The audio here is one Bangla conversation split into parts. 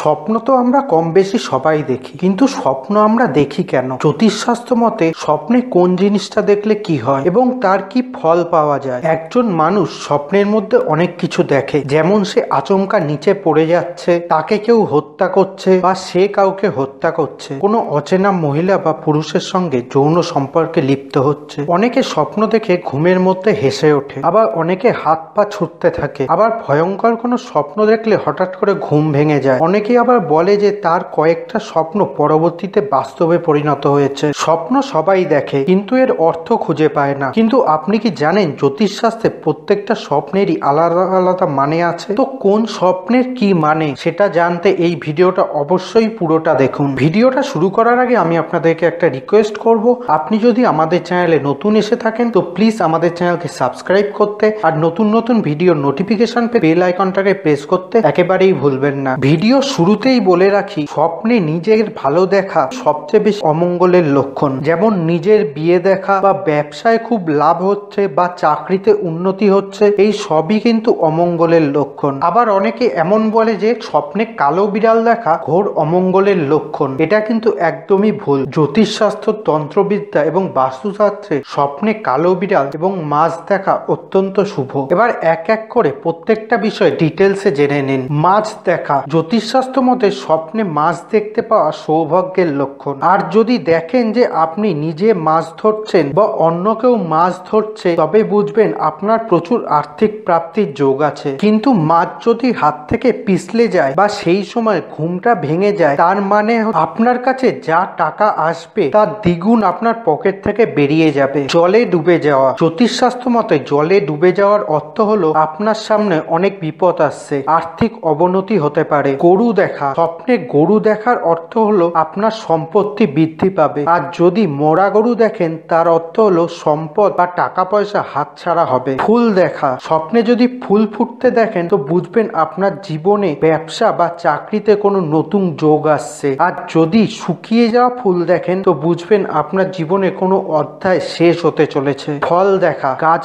স্বপ্ন তো আমরা কম বেশি সবাই দেখি কিন্তু স্বপ্ন আমরা দেখি কেন জ্যোতিষশাস্ত্র মতে স্বপ্নে কোন জিনিসটা দেখলে কি হয় এবং তার কি ফল পাওয়া যায় একজন মানুষ স্বপ্নের মধ্যে অনেক কিছু দেখে যেমন সে আচমকা নিচে পড়ে যাচ্ছে তাকে কেউ হত্যা করছে বা সে কাউকে হত্যা করছে কোনো অচেনা মহিলা বা পুরুষের সঙ্গে যৌন সম্পর্কে লিপ্ত হচ্ছে অনেকে স্বপ্ন দেখে ঘুমের মধ্যে হেসে ওঠে আবার অনেকে হাত পা ছুটতে থাকে আবার ভয়ঙ্কর কোনো স্বপ্ন দেখলে হঠাৎ করে ঘুম ভেঙে যায় অনেক অনেকে আবার বলে যে তার কয়েকটা স্বপ্ন পরবর্তীতে বাস্তবে পরিণত হয়েছে স্বপ্ন সবাই দেখে কিন্তু এর অর্থ খুঁজে পায় না কিন্তু আপনি কি জানেন জ্যোতিষশাস্ত্রে প্রত্যেকটা স্বপ্নেরই আলাদা আলাদা মানে আছে তো কোন স্বপ্নের কি মানে সেটা জানতে এই ভিডিওটা অবশ্যই পুরোটা দেখুন ভিডিওটা শুরু করার আগে আমি আপনাদেরকে একটা রিকোয়েস্ট করব আপনি যদি আমাদের চ্যানেলে নতুন এসে থাকেন তো প্লিজ আমাদের চ্যানেলকে সাবস্ক্রাইব করতে আর নতুন নতুন ভিডিও নোটিফিকেশন বেল আইকনটাকে প্রেস করতে একেবারেই ভুলবেন না ভিডিও শুরুতেই বলে রাখি স্বপ্নে নিজের ভালো দেখা সবচেয়ে বেশি অমঙ্গলের লক্ষণ যেমন নিজের বিয়ে দেখা বা ব্যবসায় খুব লাভ হচ্ছে বা চাকরিতে উন্নতি হচ্ছে এই সবই কিন্তু অমঙ্গলের লক্ষণ আবার অনেকে এমন বলে যে স্বপ্নে কালো বিড়াল দেখা ঘোর অমঙ্গলের লক্ষণ এটা কিন্তু একদমই ভুল জ্যোতিষশাস্ত্র তন্ত্রবিদ্যা এবং বাস্তুশাস্ত্রে স্বপ্নে কালো বিড়াল এবং মাছ দেখা অত্যন্ত শুভ এবার এক এক করে প্রত্যেকটা বিষয় ডিটেলসে জেনে নিন মাছ দেখা জ্যোতিষশাস্ত্র সূর্যাস্ত মতে স্বপ্নে মাছ দেখতে পাওয়া সৌভাগ্যের লক্ষণ আর যদি দেখেন যে আপনি নিজে মাছ ধরছেন বা অন্য কেউ মাছ ধরছে তবে বুঝবেন আপনার প্রচুর আর্থিক প্রাপ্তির যোগ আছে কিন্তু মাছ যদি হাত থেকে পিছলে যায় বা সেই সময় ঘুমটা ভেঙে যায় তার মানে আপনার কাছে যা টাকা আসবে তার দ্বিগুণ আপনার পকেট থেকে বেরিয়ে যাবে জলে ডুবে যাওয়া জ্যোতিষশাস্ত্র মতে জলে ডুবে যাওয়ার অর্থ হলো আপনার সামনে অনেক বিপদ আসছে আর্থিক অবনতি হতে পারে গরু দেখা স্বপ্নে গরু দেখার অর্থ হলো আপনার সম্পত্তি বৃদ্ধি পাবে আর যদি মোরা গরু দেখেন তার অর্থ হলো সম্পদ বা টাকা পয়সা হাতছাড়া হবে ফুল দেখা স্বপ্নে যদি ফুল ফুটতে দেখেন তো বুঝবেন আপনার জীবনে ব্যবসা বা চাকরিতে কোনো নতুন যোগ আসছে আর যদি শুকিয়ে যাওয়া ফুল দেখেন তো বুঝবেন আপনার জীবনে কোনো অধ্যায় শেষ হতে চলেছে ফল দেখা গাছ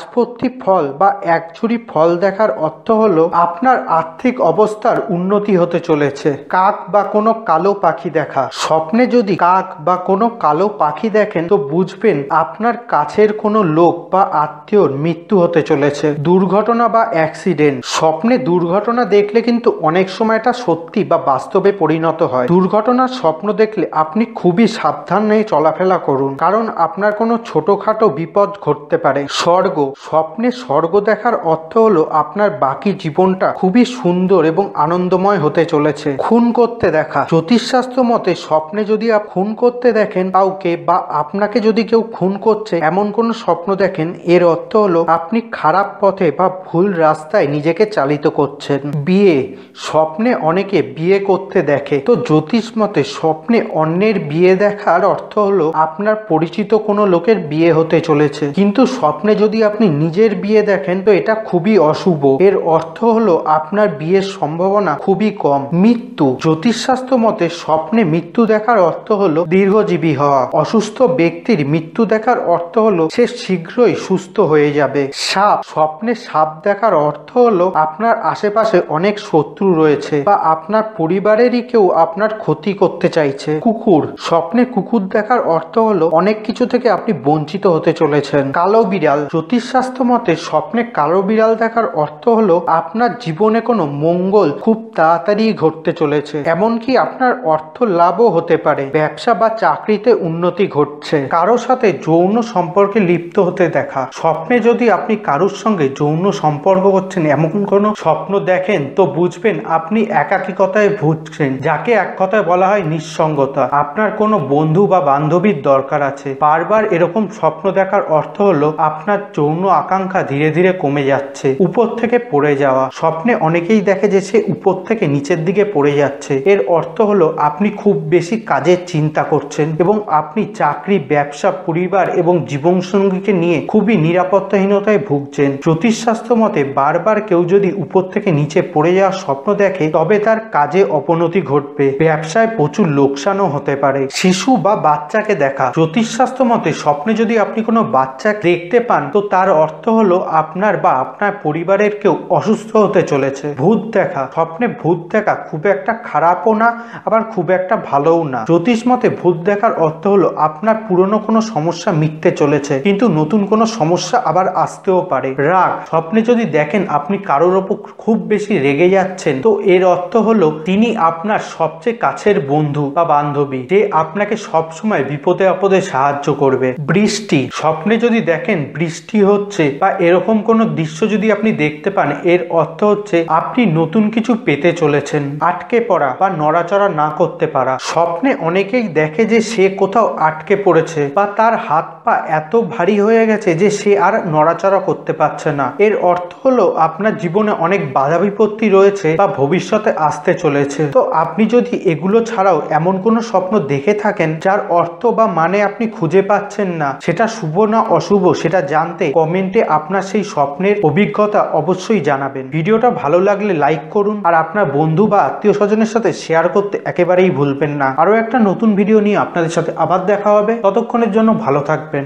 ফল বা একঝুড়ি ফল দেখার অর্থ হলো আপনার আর্থিক অবস্থার উন্নতি হতে চলেছে রয়েছে কাক বা কোনো কালো পাখি দেখা স্বপ্নে যদি কাক বা কোনো কালো পাখি দেখেন তো বুঝবেন আপনার কাছের কোনো লোক বা আত্মীয়র মৃত্যু হতে চলেছে দুর্ঘটনা বা অ্যাক্সিডেন্ট স্বপ্নে দুর্ঘটনা দেখলে কিন্তু অনেক সময়টা সত্যি বা বাস্তবে পরিণত হয় দুর্ঘটনার স্বপ্ন দেখলে আপনি খুবই সাবধানে চলাফেরা করুন কারণ আপনার কোনো ছোটোখাটো বিপদ ঘটতে পারে স্বর্গ স্বপ্নে স্বর্গ দেখার অর্থ হলো আপনার বাকি জীবনটা খুবই সুন্দর এবং আনন্দময় হতে চলেছে হচ্ছে খুন করতে দেখা জ্যোতিষশাস্ত্র মতে স্বপ্নে যদি আপ খুন করতে দেখেন কাউকে বা আপনাকে যদি কেউ খুন করছে এমন কোন স্বপ্ন দেখেন এর অর্থ হলো আপনি খারাপ পথে বা ভুল রাস্তায় নিজেকে চালিত করছেন বিয়ে স্বপ্নে অনেকে বিয়ে করতে দেখে তো জ্যোতিষ মতে স্বপ্নে অন্যের বিয়ে দেখার অর্থ হলো আপনার পরিচিত কোনো লোকের বিয়ে হতে চলেছে কিন্তু স্বপ্নে যদি আপনি নিজের বিয়ে দেখেন তো এটা খুবই অশুভ এর অর্থ হলো আপনার বিয়ের সম্ভাবনা খুবই কম মি মৃত্যু জ্যোতিষশাস্ত্র মতে স্বপ্নে মৃত্যু দেখার অর্থ হলো দীর্ঘজীবী হওয়া অসুস্থ ব্যক্তির মৃত্যু দেখার অর্থ হলো সে শীঘ্রই সুস্থ হয়ে যাবে সাপ স্বপ্নে সাপ দেখার অর্থ হলো আপনার আশেপাশে অনেক শত্রু রয়েছে বা আপনার পরিবারেরই কেউ আপনার ক্ষতি করতে চাইছে কুকুর স্বপ্নে কুকুর দেখার অর্থ হলো অনেক কিছু থেকে আপনি বঞ্চিত হতে চলেছেন কালো বিড়াল জ্যোতিষশাস্ত্র মতে স্বপ্নে কালো বিড়াল দেখার অর্থ হলো আপনার জীবনে কোনো মঙ্গল খুব তাড়াতাড়ি ঘটতে করতে চলেছে এমনকি আপনার অর্থ লাভও হতে পারে ব্যবসা বা চাকরিতে উন্নতি ঘটছে কারো সাথে যৌন সম্পর্কে লিপ্ত হতে দেখা স্বপ্নে যদি আপনি কারোর সঙ্গে যৌন সম্পর্ক করছেন এমন কোনো স্বপ্ন দেখেন তো বুঝবেন আপনি একাকিকতায় ভুগছেন যাকে এক কথায় বলা হয় নিঃসঙ্গতা আপনার কোনো বন্ধু বা বান্ধবীর দরকার আছে বারবার এরকম স্বপ্ন দেখার অর্থ হলো আপনার যৌন আকাঙ্ক্ষা ধীরে ধীরে কমে যাচ্ছে উপর থেকে পড়ে যাওয়া স্বপ্নে অনেকেই দেখে যে সে উপর থেকে নিচের দিকে পড়ে যাচ্ছে এর অর্থ হলো আপনি খুব বেশি কাজের চিন্তা করছেন এবং আপনি চাকরি ব্যবসা পরিবার এবং জীবনসঙ্গীকে নিয়ে খুবই নিরাপত্তাহীনতায় ভুগছেন জ্যোতিষশাস্ত্র মতে বারবার কেউ যদি উপর থেকে নিচে পড়ে যাওয়ার স্বপ্ন দেখে তবে তার কাজে অবনতি ঘটবে ব্যবসায় প্রচুর লোকসানও হতে পারে শিশু বা বাচ্চাকে দেখা জ্যোতিষশাস্ত্র মতে স্বপ্নে যদি আপনি কোনো বাচ্চা দেখতে পান তো তার অর্থ হলো আপনার বা আপনার পরিবারের কেউ অসুস্থ হতে চলেছে ভূত দেখা স্বপ্নে ভূত দেখা খুব খুব একটা খারাপও না আবার খুব একটা ভালোও না জ্যোতিষ মতে ভূত দেখার অর্থ হলো আপনার পুরনো কোনো সমস্যা মিটতে চলেছে কিন্তু নতুন কোনো সমস্যা আবার আসতেও পারে রাগ স্বপ্নে যদি দেখেন আপনি কারোর ওপর খুব বেশি রেগে যাচ্ছেন তো এর অর্থ হলো তিনি আপনার সবচেয়ে কাছের বন্ধু বা বান্ধবী যে আপনাকে সবসময় বিপদে আপদে সাহায্য করবে বৃষ্টি স্বপ্নে যদি দেখেন বৃষ্টি হচ্ছে বা এরকম কোনো দৃশ্য যদি আপনি দেখতে পান এর অর্থ হচ্ছে আপনি নতুন কিছু পেতে চলেছেন আটকে পড়া বা নড়াচড়া না করতে পারা স্বপ্নে অনেকেই দেখে যে সে কোথাও আটকে পড়েছে বা তার হাত পা এত ভারী হয়ে গেছে যে সে আর নড়াচড়া করতে পারছে না এর অর্থ হলো আপনার জীবনে অনেক বাধা বিপত্তি রয়েছে বা ভবিষ্যতে আসতে চলেছে তো আপনি যদি এগুলো ছাড়াও এমন কোনো স্বপ্ন দেখে থাকেন যার অর্থ বা মানে আপনি খুঁজে পাচ্ছেন না সেটা শুভ না অশুভ সেটা জানতে কমেন্টে আপনার সেই স্বপ্নের অভিজ্ঞতা অবশ্যই জানাবেন ভিডিওটা ভালো লাগলে লাইক করুন আর আপনার বন্ধু বা আত্মীয় স্বজনের সাথে শেয়ার করতে একেবারেই ভুলবেন না আরও একটা নতুন ভিডিও নিয়ে আপনাদের সাথে আবার দেখা হবে ততক্ষণের জন্য ভালো থাকবেন